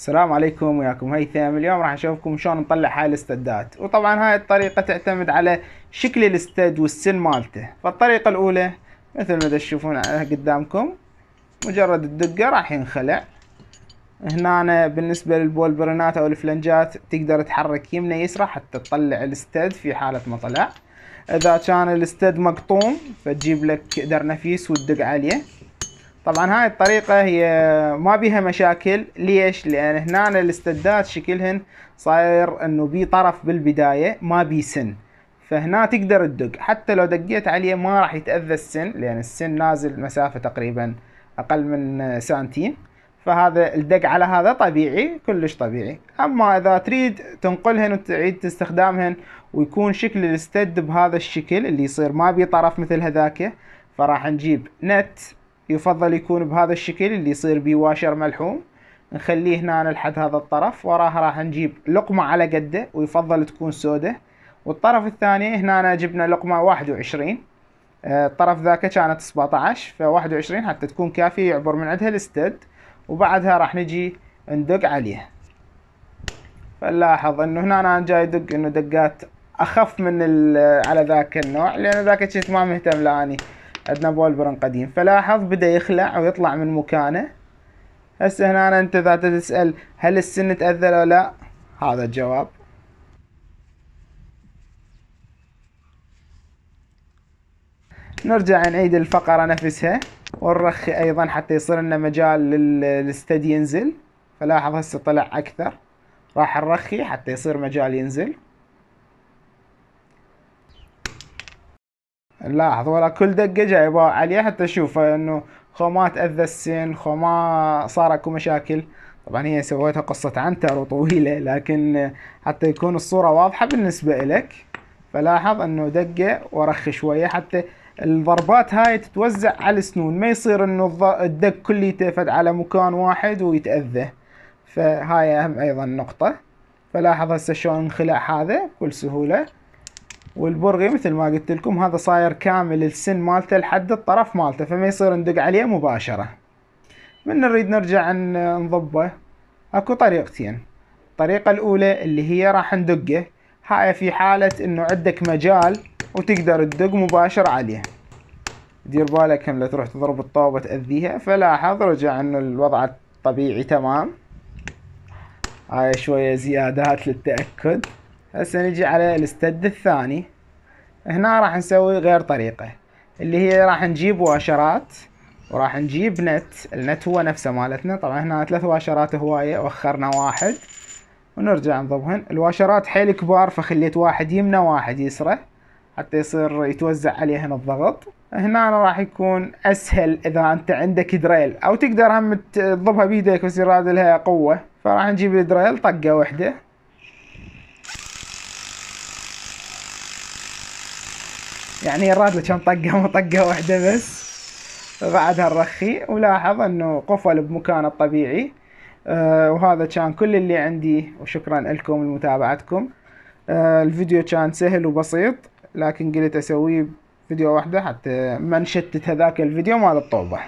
السلام عليكم وياكم هيثم اليوم راح اشوفكم شلون نطلع هاي الاستدات وطبعا هاي الطريقة تعتمد على شكل الاستد والسن مالته فالطريقة الاولى مثل ما تشوفون قدامكم مجرد الدقة راح ينخلع هنا بالنسبة للبول برنات او الفلنجات تقدر تحرك يمنى يسرى حتى تطلع الاستد في حالة ما طلع اذا كان الاستد مقطوم فتجيب لك درنفيس وتدق عليه طبعا هاي الطريقة هي ما بيها مشاكل ليش لان هنا الاستدات شكلهن صاير انه بي طرف بالبداية ما بي سن فهنا تقدر تدق حتى لو دقيت عليه ما راح يتأذى السن لان السن نازل مسافة تقريبا اقل من سنتين فهذا الدق على هذا طبيعي كلش طبيعي اما اذا تريد تنقلهن وتعيد استخدامهن ويكون شكل الاستد بهذا الشكل اللي يصير ما بيه طرف مثل هذاك فراح نجيب نت يفضل يكون بهذا الشكل اللي يصير بيه واشر ملحوم نخليه هنا لحد هذا الطرف وراها راح نجيب لقمة على قده ويفضل تكون سودة والطرف الثاني هنا جبنا لقمة واحد وعشرين آه، الطرف ذاك كانت سبعة عشر فواحد وعشرين حتى تكون كافية يعبر من عندها الستد وبعدها راح نجي ندق عليها فنلاحظ انه هنا انا جاي دق انه دقات اخف من على ذاك النوع لان ذاك كنت ما مهتم لاني عندنا بولبرن قديم فلاحظ بدا يخلع ويطلع من مكانه هسه هنا انت اذا تسال هل السن تاذى او لا هذا الجواب نرجع نعيد الفقرة نفسها ونرخي أيضا حتى يصير لنا مجال للستدي ينزل فلاحظ هسه طلع أكثر راح نرخي حتى يصير مجال ينزل لاحظ ولا كل دقة جايبة عليه حتى اشوف انه خو ما تأذى السن خو ما صار اكو مشاكل طبعا هي سويتها قصة عنتر وطويلة لكن حتى يكون الصورة واضحة بالنسبة لك فلاحظ انه دقة ورخ شوية حتى الضربات هاي تتوزع على السنون ما يصير انه الدق كله يتفت على مكان واحد ويتأذى فهاي اهم ايضا نقطة فلاحظ هسه شلون انخلع هذا بكل سهولة والبرغي مثل ما قلت لكم هذا صاير كامل السن مالته لحد الطرف مالته فما يصير ندق عليه مباشرة من نريد نرجع نضبه اكو طريقتين الطريقة الأولى اللي هي راح ندقه هاي في حالة انه عندك مجال وتقدر تدق مباشر عليه دير بالك هم لا تروح تضرب الطوبة تأذيها فلاحظ رجع انه الوضع الطبيعي تمام هاي شوية زيادات للتأكد هسه نجي على الستد الثاني هنا راح نسوي غير طريقة اللي هي راح نجيب واشرات وراح نجيب نت النت هو نفسه مالتنا طبعا هنا ثلاث واشرات هواية وخرنا واحد ونرجع نضبهن الواشرات حيل كبار فخليت واحد يمنى واحد يسرى حتى يصير يتوزع عليهن الضغط هنا راح يكون اسهل اذا انت عندك دريل او تقدر هم تضبها بيدك بس يراد لها قوه فراح نجيب الدريل طقه واحده يعني الراتلة كان طقة طقة واحدة بس بعدها الرخي ولاحظ انه قفل بمكانه الطبيعي آه، وهذا كان كل اللي عندي وشكرا لكم لمتابعتكم آه، الفيديو كان سهل وبسيط لكن قلت اسويه فيديو واحدة حتى ما نشتت هذاك الفيديو مال الطوبة